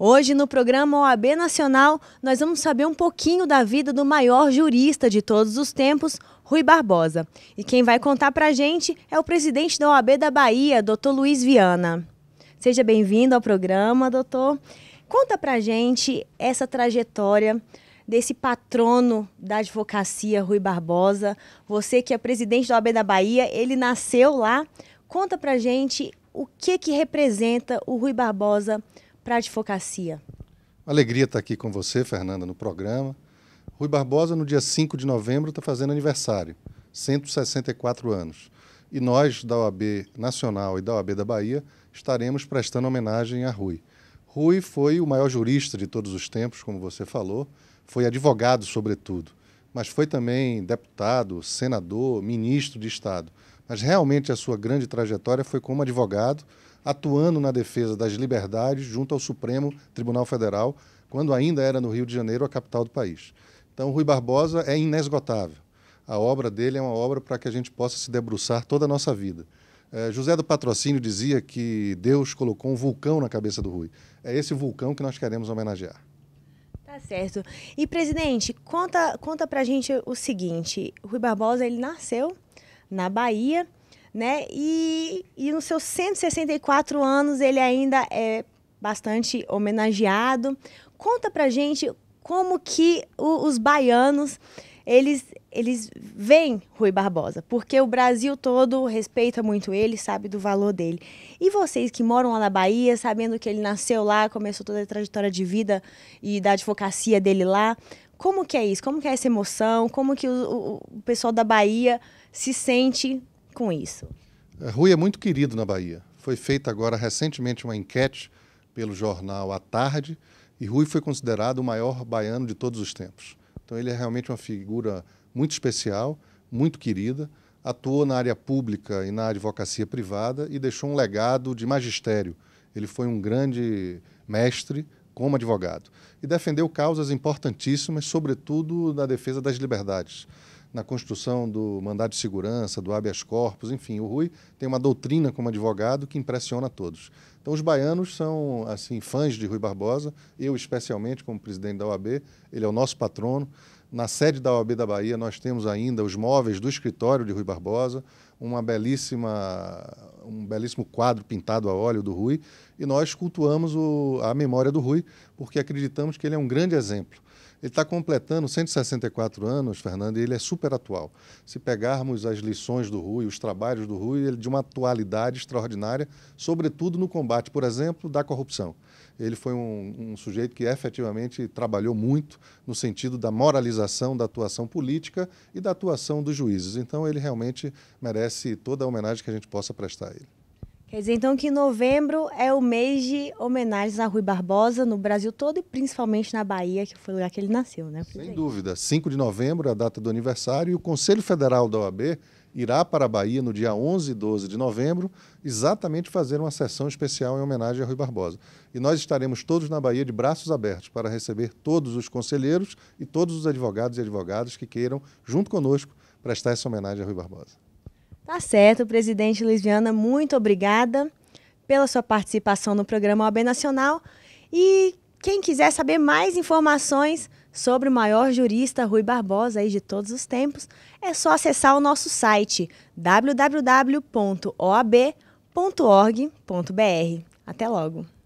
Hoje, no programa OAB Nacional, nós vamos saber um pouquinho da vida do maior jurista de todos os tempos, Rui Barbosa. E quem vai contar para a gente é o presidente da OAB da Bahia, doutor Luiz Viana. Seja bem-vindo ao programa, doutor. Conta para a gente essa trajetória desse patrono da advocacia, Rui Barbosa. Você que é presidente da OAB da Bahia, ele nasceu lá. Conta a gente o que que representa o Rui Barbosa para a advocacia. Alegria estar tá aqui com você, Fernanda, no programa. Rui Barbosa, no dia 5 de novembro, está fazendo aniversário, 164 anos. E nós, da OAB Nacional e da OAB da Bahia, estaremos prestando homenagem a Rui. Rui foi o maior jurista de todos os tempos, como você falou, foi advogado, sobretudo, mas foi também deputado, senador, ministro de Estado mas realmente a sua grande trajetória foi como advogado, atuando na defesa das liberdades junto ao Supremo Tribunal Federal, quando ainda era no Rio de Janeiro, a capital do país. Então, Rui Barbosa é inesgotável. A obra dele é uma obra para que a gente possa se debruçar toda a nossa vida. É, José do Patrocínio dizia que Deus colocou um vulcão na cabeça do Rui. É esse vulcão que nós queremos homenagear. Tá certo. E, presidente, conta, conta a gente o seguinte. Rui Barbosa, ele nasceu na Bahia, né? E, e nos seus 164 anos ele ainda é bastante homenageado. Conta pra gente como que o, os baianos eles eles veem Rui Barbosa, porque o Brasil todo respeita muito ele, sabe do valor dele. E vocês que moram lá na Bahia, sabendo que ele nasceu lá, começou toda a trajetória de vida e da advocacia dele lá, como que é isso? Como que é essa emoção? Como que o, o pessoal da Bahia se sente com isso? É, Rui é muito querido na Bahia. Foi feita agora recentemente uma enquete pelo jornal À Tarde e Rui foi considerado o maior baiano de todos os tempos. Então ele é realmente uma figura muito especial, muito querida, atuou na área pública e na advocacia privada e deixou um legado de magistério. Ele foi um grande mestre como advogado e defendeu causas importantíssimas, sobretudo na defesa das liberdades, na construção do mandado de segurança, do habeas corpus, enfim, o Rui tem uma doutrina como advogado que impressiona a todos. Então os baianos são assim fãs de Rui Barbosa, eu especialmente como presidente da OAB, ele é o nosso patrono. Na sede da OAB da Bahia, nós temos ainda os móveis do escritório de Rui Barbosa, uma belíssima um belíssimo quadro pintado a óleo do Rui, e nós cultuamos o, a memória do Rui, porque acreditamos que ele é um grande exemplo. Ele está completando 164 anos, Fernando, e ele é super atual. Se pegarmos as lições do Rui, os trabalhos do Rui, ele é de uma atualidade extraordinária, sobretudo no combate, por exemplo, da corrupção. Ele foi um, um sujeito que efetivamente trabalhou muito no sentido da moralização da atuação política e da atuação dos juízes. Então, ele realmente merece toda a homenagem que a gente possa prestar a ele. Quer dizer, então, que novembro é o mês de homenagens a Rui Barbosa no Brasil todo e principalmente na Bahia, que foi o lugar que ele nasceu, né? Sem dúvida. 5 de novembro, é a data do aniversário, e o Conselho Federal da OAB irá para a Bahia no dia 11 e 12 de novembro, exatamente fazer uma sessão especial em homenagem a Rui Barbosa. E nós estaremos todos na Bahia de braços abertos para receber todos os conselheiros e todos os advogados e advogadas que queiram, junto conosco, prestar essa homenagem a Rui Barbosa. Tá certo, presidente Luiz Viana, muito obrigada pela sua participação no programa OAB Nacional. E quem quiser saber mais informações sobre o maior jurista Rui Barbosa de todos os tempos, é só acessar o nosso site www.oab.org.br. Até logo!